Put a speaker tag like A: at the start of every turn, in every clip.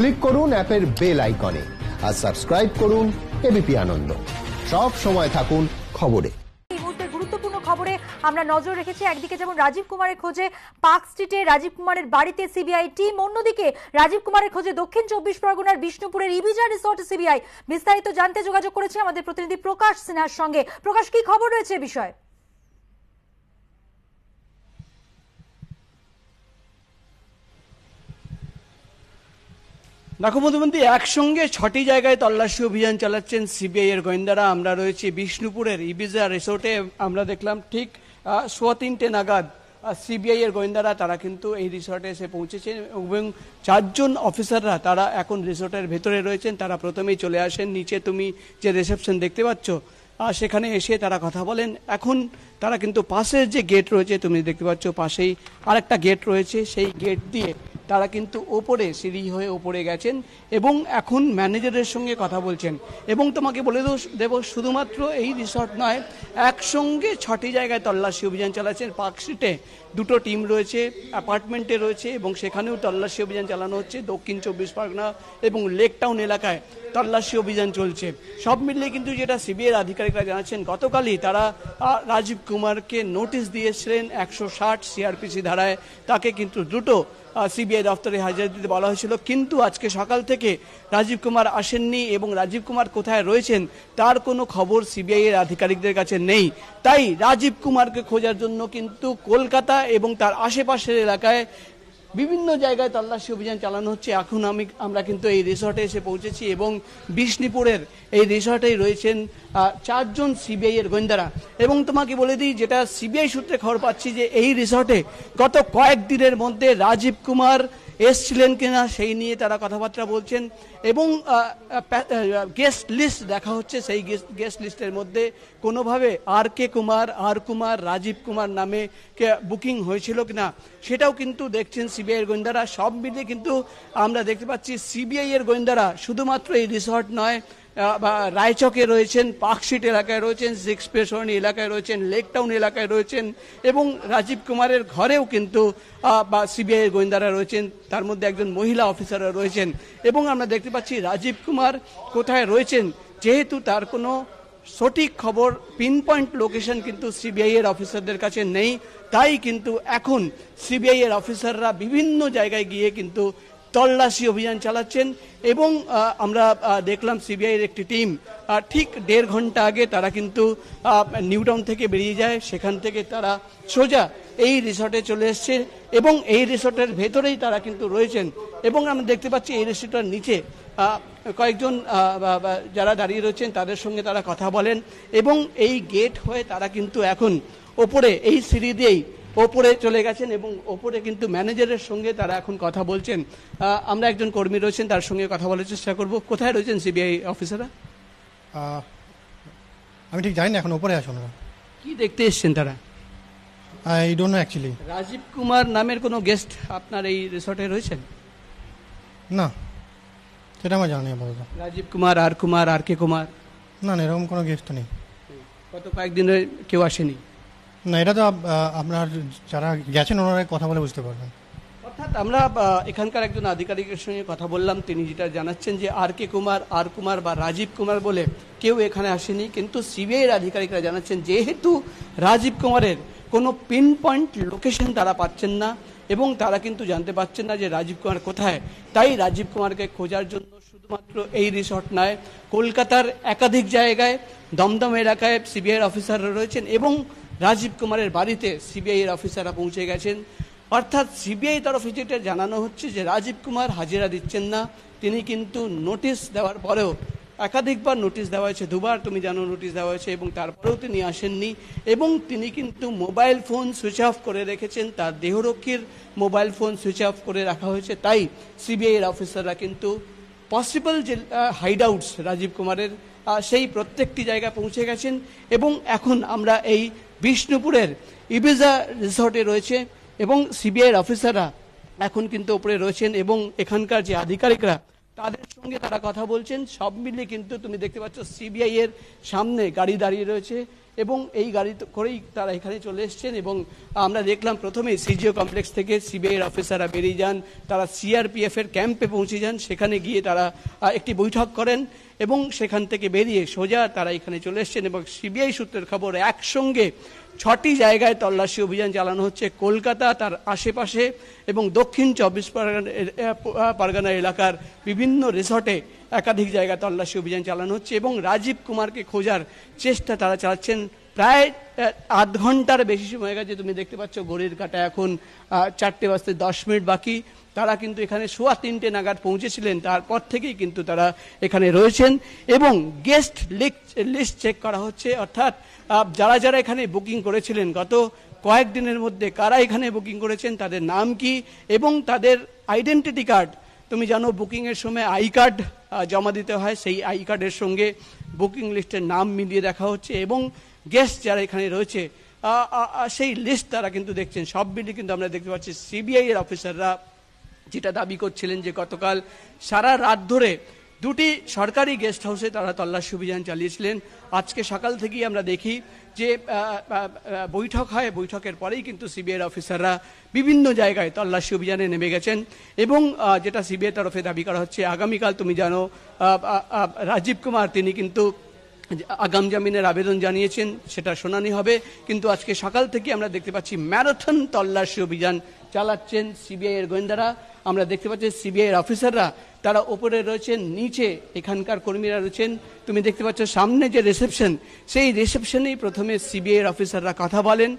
A: click করুন অ্যাপের bell আইকনে আর সাবস্ক্রাইব করুন এবিপি আনন্দ সব সময় থাকুন খবরে গুরুত্বপূর্ণ খবরে আমরা নজর রেখেছি একদিকে যেমন রাজীব কুমারের খোঁজে পার্ক স্ট্রিটে রাজীব কুমারের বাড়িতে সিবিআই টিম অন্যদিকে রাজীব কুমারের খোঁজে দক্ষিণ চব্বিশ পরগনার বিষ্ণুপুরের ইভিজা রিসোর্ট সিবিআই বিস্তারিত জানতে যোগাযোগ করেছে আমাদের প্রতিনিধি প্রকাশ সিনহার সঙ্গে প্রকাশ কি খবর রয়েছে বিষয়ে নাকুমুদবন্দি একসঙ্গে ছটি জায়গায় তল্লাশি অভিযান চালাচ্ছেন সিবিআই এর গোয়েন্দারা আমরা রয়েছি বিষ্ণুপুরের ইবিজা রিসোর্টে আমরা দেখলাম ঠিক সোয়া তিনটে নাগাদ সিবিআই এর গোয়েন্দারা তারা কিন্তু এই রিসোর্টে এসে পৌঁছেছেন এবং চারজন অফিসাররা তারা এখন রিসোর্টের ভেতরে রয়েছেন তারা প্রথমেই চলে আসেন নিচে তুমি যে রিসেপশন দেখতে পাচ্ছ আর সেখানে এসে তারা কথা বলেন এখন তারা কিন্তু পাশের যে গেট রয়েছে তুমি দেখতে পাচ্ছ পাশেই আরেকটা গেট রয়েছে সেই গেট দিয়ে তারা কিন্তু ওপরে সিঁড়ি হয়ে ওপরে গেছেন এবং এখন ম্যানেজারের সঙ্গে কথা বলছেন এবং তোমাকে বলে দেব শুধুমাত্র এই রিসর্ট নয় একসঙ্গে ছটি জায়গায় তল্লাশি অভিযান চালাচ্ছেন পার্কস্ট্রিটে দুটো টিম রয়েছে অ্যাপার্টমেন্টে রয়েছে এবং সেখানেও তল্লাশি অভিযান চালানো হচ্ছে দক্ষিণ চব্বিশ পরগনা এবং লেক টাউন এলাকায় তল্লাশি অভিযান চলছে সব মিলিয়ে কিন্তু যেটা সিবিআইয়ের আধিকারিকরা জানাচ্ছেন গতকালই তারা রাজীব কুমারকে নোটিশ দিয়েছিলেন একশো ষাট সিআরপিসি ধারায় তাকে কিন্তু দ্রুত সিবিআই দপ্তরে হাজির দিতে বলা হয়েছিল কিন্তু আজকে সকাল থেকে রাজীব কুমার আসেননি এবং রাজীব কুমার কোথায় রয়েছেন তার কোনো খবর সিবিআই এর আধিকারিকদের কাছে নেই তাই রাজীব কুমারকে খোঁজার জন্য কিন্তু কলকাতা এবং তার আশেপাশের এলাকায় বিভিন্ন জায়গায় তল্লাশি অভিযান চালানো হচ্ছে এখন আমি আমরা কিন্তু এই রিসর্টে এসে পৌঁছেছি এবং বিষ্ণুপুরের এই রিসর্টেই রয়েছেন চারজন সিবিআই এর গোয়েন্দারা এবং তোমাকে বলে দিই যেটা সিবিআই সূত্রে খবর পাচ্ছি যে এই রিসর্টে গত কয়েক দিনের মধ্যে রাজীব কুমার এসছিলেন কিনা সেই নিয়ে তারা কথাবার্তা বলছেন এবং গেস্ট লিস্ট দেখা হচ্ছে সেই গেস্ট লিস্টের মধ্যে কোনোভাবে আর কে কুমার আর কুমার রাজীব কুমার নামে বুকিং হয়েছিল কিনা সেটাও কিন্তু দেখছেন সিবিআইয়ের গোয়েন্দারা সব মিলিয়ে কিন্তু আমরা দেখতে পাচ্ছি সিবিআইয়ের গোয়েন্দারা শুধুমাত্র এই রিসর্ট নয় রায়চকে রয়েছেন পার্কশিট এলাকায় রয়েছেন জিক্সপেশন এলাকায় রয়েছেন লেকটাউন এলাকায় রয়েছেন এবং রাজীব কুমারের ঘরেও কিন্তু বা সিবিআই গোয়েন্দারা রয়েছেন তার মধ্যে একজন মহিলা অফিসাররা রয়েছেন এবং আমরা দেখতে পাচ্ছি রাজীব কুমার কোথায় রয়েছেন যেহেতু তার কোনো সঠিক খবর পিন পয়েন্ট লোকেশন কিন্তু সিবিআই এর অফিসারদের কাছে নেই তাই কিন্তু এখন সিবিআই এর অফিসাররা বিভিন্ন জায়গায় গিয়ে কিন্তু তল্লাশি অভিযান চালাচ্ছেন এবং আমরা দেখলাম সিবিআইয়ের একটি টিম ঠিক দেড় ঘন্টা আগে তারা কিন্তু নিউটাউন থেকে বেরিয়ে যায় সেখান থেকে তারা সোজা এই রিসর্টে চলে এসছে এবং এই রিসর্টের ভেতরেই তারা কিন্তু রয়েছেন এবং আমরা দেখতে পাচ্ছি এই রিসর্টের নিচে কয়েকজন যারা দাঁড়িয়ে রয়েছেন তাদের সঙ্গে তারা কথা বলেন এবং এই গেট হয়ে তারা কিন্তু এখন ওপরে এই সিঁড়ি দিয়েই ওপরে চলে গেছেন এবং ওপরে কিন্তু ম্যানেজারের সঙ্গে তারা এখন কথা বলছেন আমরা একজন কর্মী রয়েছেন তার সঙ্গে কথা বলার চেষ্টা করব কোথায় রয়েছেন সিবিআই অফিসাররা আমি ঠিক জানি না এখন ওপরে আসুন কি দেখতে এসছেন তারা I don't know actually Rajib Kumar নামের কোনো গেস্ট আপনার এই রিসর্টে রয়েছেন না সেটা আমার জানি আপাতত রাজীব কুমার আর কুমার আর কে কুমার না না এরকম কোনো গেস্ট নেই কয়েকদিন কয়েকদিনে কেউ আসেনি না এটা তো আপনার যারা গেছেন ওনারা কথা বলে বুঝতে পারবেন অর্থাৎ আমরা এখানকার একজন আধিকারিকের সঙ্গে কথা বললাম তিনি যেটা জানাচ্ছেন যে আর কে কুমার আর কুমার বা রাজীব কুমার বলে কেউ এখানে আসেনি কিন্তু সিবিআইয়ের আধিকারিকরা জানাচ্ছেন যেহেতু রাজীব কুমারের কোনো পিন পয়েন্ট লোকেশন তারা পাচ্ছেন না এবং তারা কিন্তু জানতে পারছেন না যে রাজীব কুমার কোথায় তাই রাজীব কুমারকে খোঁজার জন্য শুধুমাত্র এই রিসর্ট নয় কলকাতার একাধিক জায়গায় দমদম এলাকায় সিবিআইয়ের অফিসাররা রয়েছেন এবং রাজীব কুমারের বাড়িতে সিবিআইয়ের অফিসাররা পৌঁছে গেছেন অর্থাৎ সিবিআই তরফে যেটা জানানো হচ্ছে যে রাজীব কুমার হাজিরা দিচ্ছেন না তিনি কিন্তু নোটিশ দেওয়ার পরেও একাধিকবার নোটিশ দেওয়া হয়েছে দুবার তুমি জানো নোটিশ দেওয়া হয়েছে এবং তারপরেও তিনি আসেননি এবং তিনি কিন্তু মোবাইল ফোন সুইচ অফ করে রেখেছেন তার দেহরক্ষীর মোবাইল ফোন সুইচ অফ করে রাখা হয়েছে তাই সিবিআইয়ের অফিসাররা কিন্তু পসিবল যে হাইড আউটস রাজীব কুমারের সেই প্রত্যেকটি জায়গায় পৌঁছে গেছেন এবং এখন আমরা এই বিষ্ণুপুরের ইবিজা রিসর্টে রয়েছে এবং সিবিআইয়ের অফিসাররা এখন কিন্তু ওপরে রয়েছেন এবং এখানকার যে আধিকারিকরা তাদের সঙ্গে তারা কথা বলছেন সব মিলিয়ে কিন্তু তুমি দেখতে পাচ্ছ সিবিআই এর সামনে গাড়ি দাঁড়িয়ে রয়েছে এবং এই গাড়ি করেই তারা এখানে চলে এসছেন এবং আমরা দেখলাম প্রথমে সিজিও কমপ্লেক্স থেকে সিবিআইয়ের অফিসাররা বেরিয়ে যান তারা এর ক্যাম্পে পৌঁছে যান সেখানে গিয়ে তারা একটি বৈঠক করেন এবং সেখান থেকে বেরিয়ে সোজা তারা এখানে চলে এসছেন এবং সিবিআই সূত্রের খবর একসঙ্গে ছটি জায়গায় তল্লাশি অভিযান চালানো হচ্ছে কলকাতা তার আশেপাশে এবং দক্ষিণ চব্বিশ পরগনা পরগনা এলাকার বিভিন্ন রিসর্টে একাধিক জায়গায় তল্লাশি অভিযান চালানো হচ্ছে এবং রাজীব কুমারকে খোঁজার চেষ্টা তারা চালাচ্ছেন প্রায় আধ ঘন্টার বেশি সময় গেছে তুমি দেখতে পাচ্ছ ঘড়ির কাটা এখন চারটে বাজতে দশ মিনিট বাকি তারা কিন্তু এখানে সোয়া তিনটে নাগাদ পৌঁছেছিলেন তারপর থেকেই কিন্তু তারা এখানে রয়েছেন এবং গেস্ট লিস্ট চেক করা হচ্ছে অর্থাৎ যারা যারা এখানে বুকিং করেছিলেন গত কয়েকদিনের মধ্যে কারা এখানে বুকিং করেছেন তাদের নাম কি এবং তাদের আইডেন্টিটি কার্ড তুমি জানো বুকিংয়ের সময় আই কার্ড জমা দিতে হয় সেই আই কার্ডের সঙ্গে বুকিং লিস্টের নাম মিলিয়ে দেখা হচ্ছে এবং গেস্ট যারা এখানে রয়েছে সেই লিস্ট তারা কিন্তু দেখছেন সব মিলিয়ে কিন্তু আমরা দেখতে পাচ্ছি সিবিআই এর অফিসাররা যেটা দাবি করছিলেন যে গতকাল সারা রাত ধরে দুটি সরকারি গেস্ট হাউসে তারা তল্লাশি অভিযান চালিয়েছিলেন আজকে সকাল থেকেই আমরা দেখি যে বৈঠক হয় বৈঠকের পরেই কিন্তু সিবিআইয়ের অফিসাররা বিভিন্ন জায়গায় তল্লাশি অভিযানে নেমে গেছেন এবং যেটা সিবিআই তরফে দাবি করা হচ্ছে আগামীকাল তুমি জানো রাজীব কুমার তিনি কিন্তু আগাম জামিনের আবেদন জানিয়েছেন সেটা শুনানি হবে কিন্তু আজকে সকাল থেকে আমরা দেখতে পাচ্ছি ম্যারাথন তল্লাশি অভিযান চালাচ্ছেন সিবিআই এর গোয়েন্দারা আমরা দেখতে পাচ্ছি সিবিআই এর অফিসাররা তারা ওপরে রয়েছেন নিচে এখানকার কর্মীরা রয়েছেন তুমি দেখতে পাচ্ছ সামনে যে রিসেপশন সেই রিসেপশনেই প্রথমে সিবিআই এর অফিসাররা কথা বলেন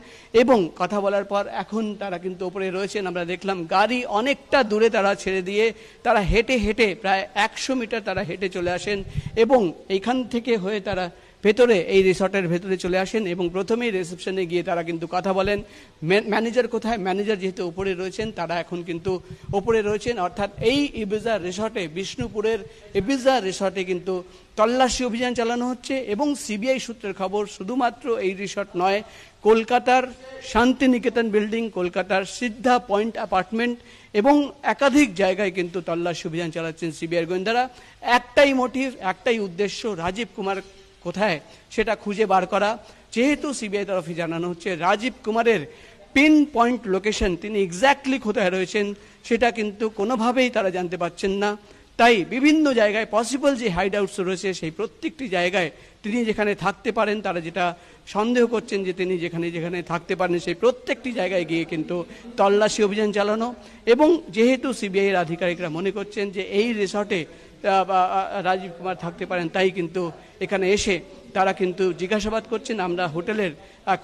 A: এবং কথা বলার পর এখন তারা কিন্তু ওপরে রয়েছেন আমরা দেখলাম গাড়ি অনেকটা দূরে তারা ছেড়ে দিয়ে তারা হেঁটে হেঁটে প্রায় একশো মিটার তারা হেঁটে চলে আসেন এবং এখান থেকে হয়ে তারা ভেতরে এই রিসর্টের ভেতরে চলে আসেন এবং প্রথমেই রিসেপশনে গিয়ে তারা কিন্তু কথা বলেন ম্যানেজার কোথায় ম্যানেজার যেহেতু ওপরে রয়েছেন তারা এখন কিন্তু ওপরে রয়েছেন অর্থাৎ এই ইবিজা রিসর্টে বিষ্ণুপুরের ইবিজা রিসর্টে কিন্তু তল্লাশি অভিযান চালানো হচ্ছে এবং সিবিআই সূত্রের খবর শুধুমাত্র এই রিসর্ট নয় কলকাতার শান্তিনিকেতন বিল্ডিং কলকাতার সিদ্ধা পয়েন্ট অ্যাপার্টমেন্ট এবং একাধিক জায়গায় কিন্তু তল্লাশি অভিযান চালাচ্ছেন সিবিআই গোয়েন্দারা একটাই মোটিভ একটাই উদ্দেশ্য রাজীব কুমার কোথায় সেটা খুঁজে বার করা যেহেতু সিবিআই তরফে জানানো হচ্ছে রাজীব কুমারের পিন পয়েন্ট লোকেশন তিনি এক্স্যাক্টলি কোথায় রয়েছেন সেটা কিন্তু কোনোভাবেই তারা জানতে পারছেন না তাই বিভিন্ন জায়গায় পসিবল যে হাইড আউটস রয়েছে সেই প্রত্যেকটি জায়গায় তিনি যেখানে থাকতে পারেন তারা যেটা সন্দেহ করছেন যে তিনি যেখানে যেখানে থাকতে পারেন সেই প্রত্যেকটি জায়গায় গিয়ে কিন্তু তল্লাশি অভিযান চালানো এবং যেহেতু সিবিআইয়ের আধিকারিকরা মনে করছেন যে এই রিসর্টে রাজীব কুমার থাকতে পারেন তাই কিন্তু এখানে এসে তারা কিন্তু জিজ্ঞাসাবাদ করছেন আমরা হোটেলের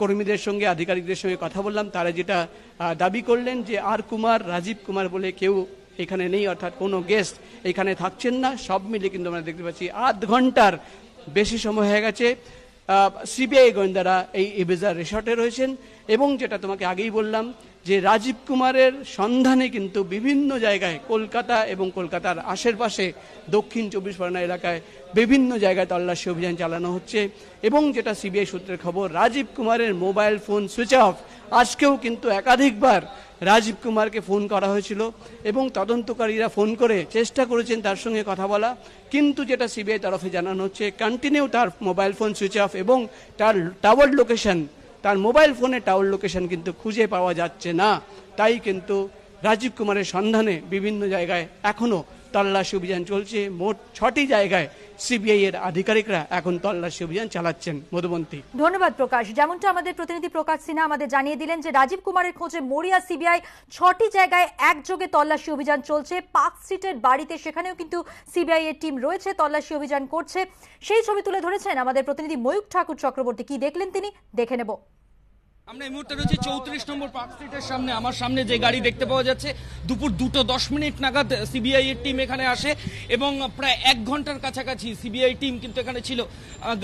A: কর্মীদের সঙ্গে আধিকারিকদের সঙ্গে কথা বললাম তারা যেটা দাবি করলেন যে আর কুমার রাজীব কুমার বলে কেউ এখানে নেই অর্থাৎ কোনো গেস্ট এখানে থাকছেন না সব মিলে কিন্তু আমরা দেখতে পাচ্ছি আধ ঘন্টার বেশি সময় হয়ে গেছে সিবিআই গোয়েন্দারা এই ইবেজার রিসর্টে রয়েছেন এবং যেটা তোমাকে আগেই বললাম যে রাজীব কুমারের সন্ধানে কিন্তু বিভিন্ন জায়গায় কলকাতা এবং কলকাতার আশেপাশে দক্ষিণ চব্বিশ পরগনা এলাকায় বিভিন্ন জায়গায় তল্লাশি অভিযান চালানো হচ্ছে এবং যেটা সিবিআই সূত্রের খবর রাজীব কুমারের মোবাইল ফোন সুইচ অফ আজকেও কিন্তু একাধিকবার রাজীব কুমারকে ফোন করা হয়েছিল এবং তদন্তকারীরা ফোন করে চেষ্টা করেছেন তার সঙ্গে কথা বলা কিন্তু যেটা সিবিআই তরফে জানানো হচ্ছে কন্টিনিউ তার মোবাইল ফোন সুইচ অফ এবং তার টাওয়ার লোকেশন তার মোবাইল ফোনে টাওয়ার লোকেশন কিন্তু খুঁজে পাওয়া যাচ্ছে না তাই কিন্তু রাজীব কুমারের সন্ধানে বিভিন্ন জায়গায় এখনও তল্লাশি অভিযান চলছে মোট ছটি জায়গায় সিবিআই এর আধিকারিকরা এখন তল্লাশি অভিযান চালাচ্ছেন মধুবন্তী ধন্যবাদ প্রকাশ যেমনটা আমাদের প্রতিনিধি প্রকাশ সিনহা আমাদের জানিয়ে দিলেন যে রাজীব কুমারের খোঁজে মরিয়া সিবিআই ছটি জায়গায় একযোগে তল্লাশি অভিযান চলছে পার্ক স্ট্রিটের বাড়িতে সেখানেও কিন্তু সিবিআই এর টিম রয়েছে তল্লাশি অভিযান করছে সেই ছবি তুলে ধরেছেন আমাদের প্রতিনিধি ময়ূক ঠাকুর চক্রবর্তী কি দেখলেন তিনি দেখে নেব আমরা এই মুহূর্তে রয়েছি চৌত্রিশ নম্বর পার্ক স্ট্রিটের সামনে আমার সামনে যে গাড়ি দেখতে পাওয়া যাচ্ছে দুপুর দুটো দশ মিনিট নাগাদ সিবিআই এর টিম এখানে আসে এবং প্রায় এক ঘন্টার কাছাকাছি সিবিআই টিম কিন্তু এখানে ছিল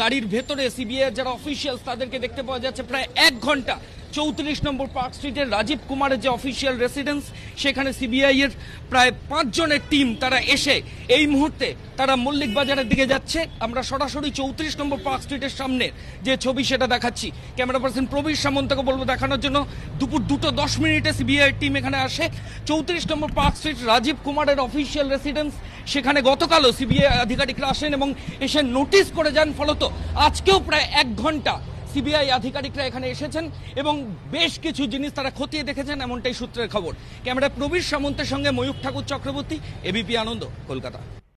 A: গাড়ির ভেতরে সিবিআই যারা অফিসিয়ালস তাদেরকে দেখতে পাওয়া যাচ্ছে প্রায় এক ঘন্টা চৌত্রিশ নম্বর পার্ক স্ট্রিটের রাজীব কুমারের যে অফিসিয়াল রেসিডেন্স সেখানে সিবিআই এর প্রায় পাঁচজনের টিম তারা এসে এই মুহূর্তে তারা মল্লিক বাজারের দিকে যাচ্ছে আমরা সরাসরি চৌত্রিশ নম্বর পার্ক স্ট্রিটের সামনে যে ছবি সেটা দেখাচ্ছি ক্যামেরা পার্সন প্রবীর সামন্তকে বলবো দেখানোর জন্য দুপুর দুটো দশ মিনিটে সিবিআই টিম এখানে আসে চৌত্রিশ নম্বর পার্ক স্ট্রিট রাজীব কুমারের অফিসিয়াল রেসিডেন্স সেখানে গতকালও সিবিআই আধিকারিকরা আসেন এবং এসে নোটিশ করে যান ফলত আজকেও প্রায় এক ঘন্টা সিবিআই আধিকারিকরা এখানে এসেছেন এবং বেশ কিছু জিনিস তারা খতিয়ে দেখেছেন এমনটাই সূত্রের খবর ক্যামেরা প্রবীর সামন্তের সঙ্গে ময়ূর ঠাকুর চক্রবর্তী এবিপি আনন্দ কলকাতা